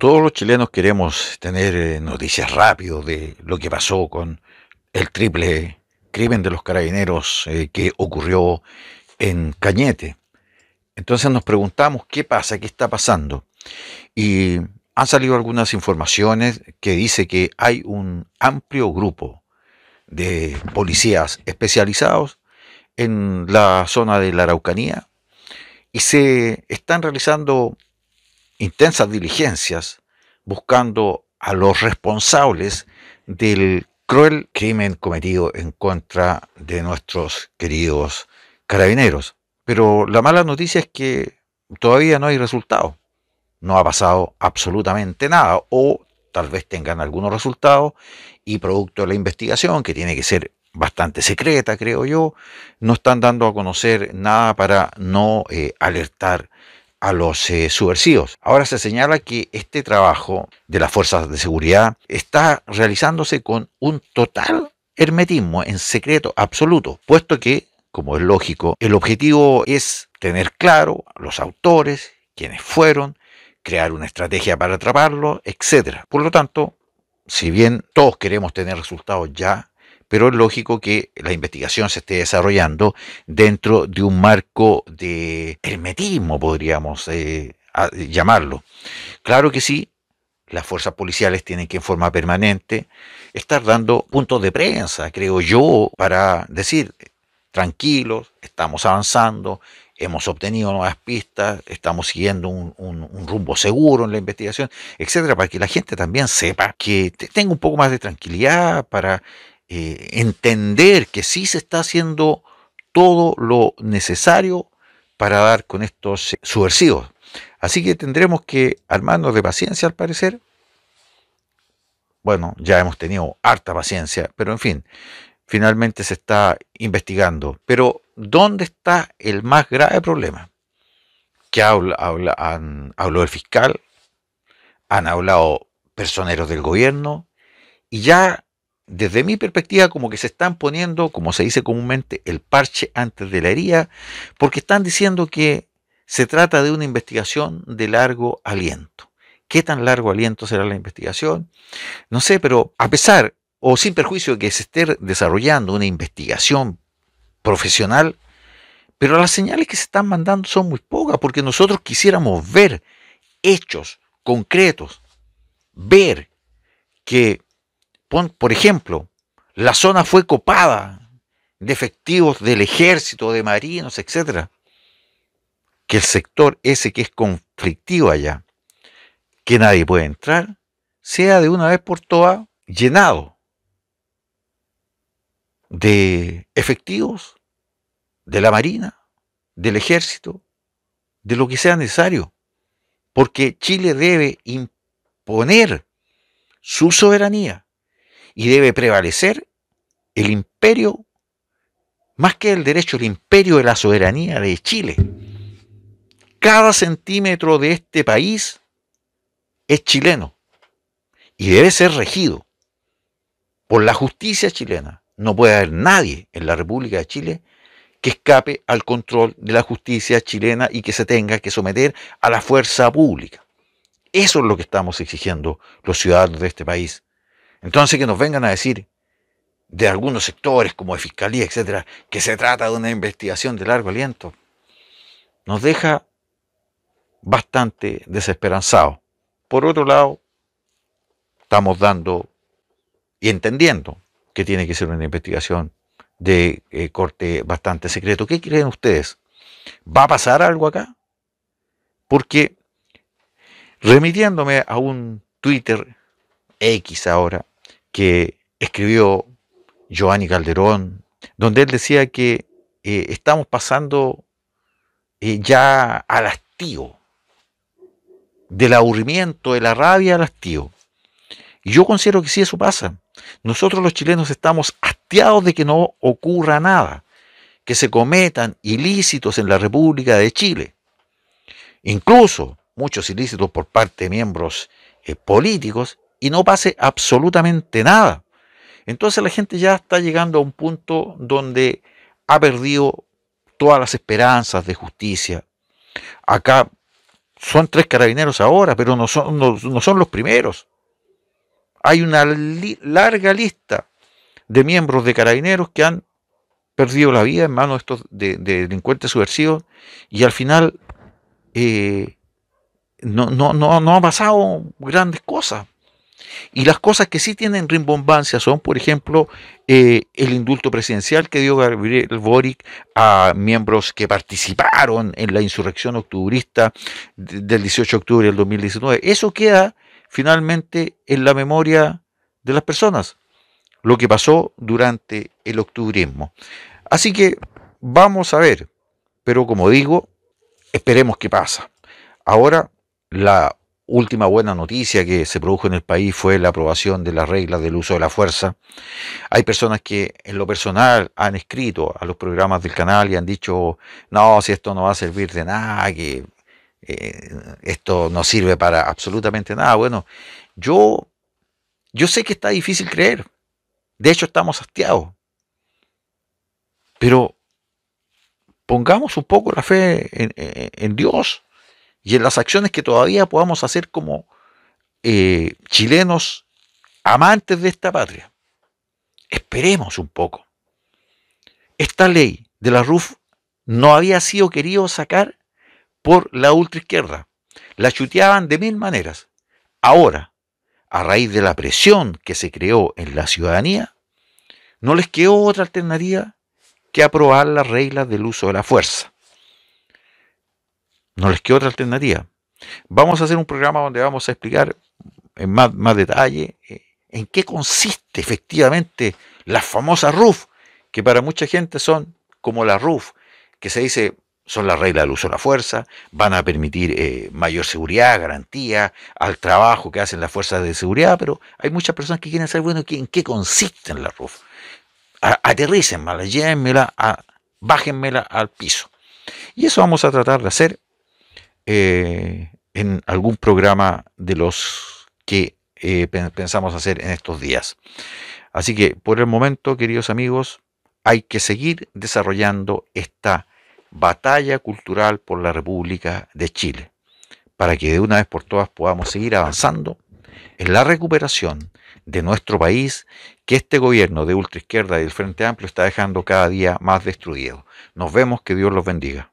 Todos los chilenos queremos tener eh, noticias rápidas de lo que pasó con el triple crimen de los carabineros eh, que ocurrió en Cañete. Entonces nos preguntamos qué pasa, qué está pasando. Y han salido algunas informaciones que dice que hay un amplio grupo de policías especializados en la zona de la Araucanía y se están realizando intensas diligencias buscando a los responsables del cruel crimen cometido en contra de nuestros queridos carabineros. Pero la mala noticia es que todavía no hay resultado. No ha pasado absolutamente nada o tal vez tengan algunos resultados y producto de la investigación, que tiene que ser bastante secreta, creo yo, no están dando a conocer nada para no eh, alertar a los eh, subversivos. Ahora se señala que este trabajo de las fuerzas de seguridad está realizándose con un total hermetismo, en secreto absoluto, puesto que, como es lógico, el objetivo es tener claro los autores, quienes fueron, crear una estrategia para atraparlos, etc. Por lo tanto, si bien todos queremos tener resultados ya, pero es lógico que la investigación se esté desarrollando dentro de un marco de hermetismo, podríamos eh, llamarlo. Claro que sí, las fuerzas policiales tienen que en forma permanente estar dando puntos de prensa, creo yo, para decir, tranquilos, estamos avanzando, hemos obtenido nuevas pistas, estamos siguiendo un, rumbo seguro en la investigación, etcétera, para que la gente también sepa que tenga un poco más de tranquilidad para eh, entender que sí se está haciendo todo lo necesario para dar con estos subversivos. Así que tendremos que armarnos de paciencia al parecer. Bueno, ya hemos tenido harta paciencia, pero en fin, finalmente se está investigando. Pero, ¿dónde está el más grave problema? Que han, habló el fiscal, han hablado personeros del gobierno, y ya desde mi perspectiva, como que se están poniendo, como se dice comúnmente, el parche antes de la herida, porque están diciendo que se trata de una investigación de largo aliento. ¿Qué tan largo aliento será la investigación? No sé, pero a pesar o sin perjuicio de que se esté desarrollando una investigación profesional, pero las señales que se están mandando son muy pocas, porque nosotros quisiéramos ver hechos concretos, ver que por ejemplo, la zona fue copada de efectivos del ejército, de marinos, etc. Que el sector ese que es conflictivo allá, que nadie puede entrar, sea de una vez por todas llenado de efectivos de la Marina, del Ejército, de lo que sea necesario, porque Chile debe imponer su soberanía y debe prevalecer el imperio, más que el derecho, el imperio de la soberanía de Chile. Cada centímetro de este país es chileno y debe ser regido por la justicia chilena. No puede haber nadie en la República de Chile que escape al control de la justicia chilena y que se tenga que someter a la fuerza pública. Eso es lo que estamos exigiendo los ciudadanos de este país. Entonces que nos vengan a decir de algunos sectores como de fiscalía, etcétera, que se trata de una investigación de largo aliento, nos deja bastante desesperanzados. Por otro lado, estamos dando y entendiendo que tiene que ser una investigación de eh, corte bastante secreto. ¿Qué creen ustedes? ¿Va a pasar algo acá? Porque remitiéndome a un Twitter X ahora, que escribió Giovanni Calderón, donde él decía que eh, estamos pasando eh, ya al hastío, del aburrimiento, de la rabia al hastío. Y yo considero que sí eso pasa. Nosotros los chilenos estamos hastiados de que no ocurra nada, que se cometan ilícitos en la República de Chile. Incluso muchos ilícitos por parte de miembros eh, políticos y no pase absolutamente nada. Entonces la gente ya está llegando a un punto donde ha perdido todas las esperanzas de justicia. Acá son tres carabineros ahora, pero no son, no, son los primeros. Hay una larga lista de miembros de carabineros que han perdido la vida en manos de estos delincuentes subversivos y al final eh, no, no, no, no ha pasado grandes cosas. Y las cosas que sí tienen rimbombancia son, por ejemplo, eh, el indulto presidencial que dio Gabriel Boric a miembros que participaron en la insurrección octubrista del 18 de octubre del 2019. Eso queda finalmente en la memoria de las personas, lo que pasó durante el octubrismo. Así que vamos a ver, pero como digo, esperemos que pasa. Ahora la última buena noticia que se produjo en el país fue la aprobación de las reglas del uso de la fuerza. Hay personas que en lo personal han escrito a los programas del canal y han dicho, no, si esto no va a servir de nada, que eh, esto no sirve para absolutamente nada. Bueno, yo, yo sé que está difícil creer. De hecho, estamos hastiados. Pero pongamos un poco la fe en Dios y en las acciones que todavía podamos hacer como eh, chilenos amantes de esta patria. Esperemos un poco. Esta ley de la RUF no había sido querido sacar por la ultraizquierda. La chuteaban de mil maneras. Ahora, a raíz de la presión que se creó en la ciudadanía, no les quedó otra alternativa que aprobar las reglas del uso de la fuerza. No les queda otra alternativa. Vamos a hacer un programa donde vamos a explicar en más, más detalle eh, en qué consiste efectivamente la famosa RUF, que para mucha gente son como la RUF, que se dice son la regla del uso de la fuerza, van a permitir eh, mayor seguridad, garantía al trabajo que hacen las fuerzas de seguridad, pero hay muchas personas que quieren saber, bueno, ¿en qué consisten las RUF? Aterrícenmela, llévenmela, bájenmela al piso. Y eso vamos a tratar de hacer eh, en algún programa de los que eh, pensamos hacer en estos días. Así que por el momento, queridos amigos, hay que seguir desarrollando esta batalla cultural por la República de Chile, para que de una vez por todas podamos seguir avanzando en la recuperación de nuestro país que este gobierno de Izquierda y del Frente Amplio está dejando cada día más destruido. Nos vemos, que Dios los bendiga.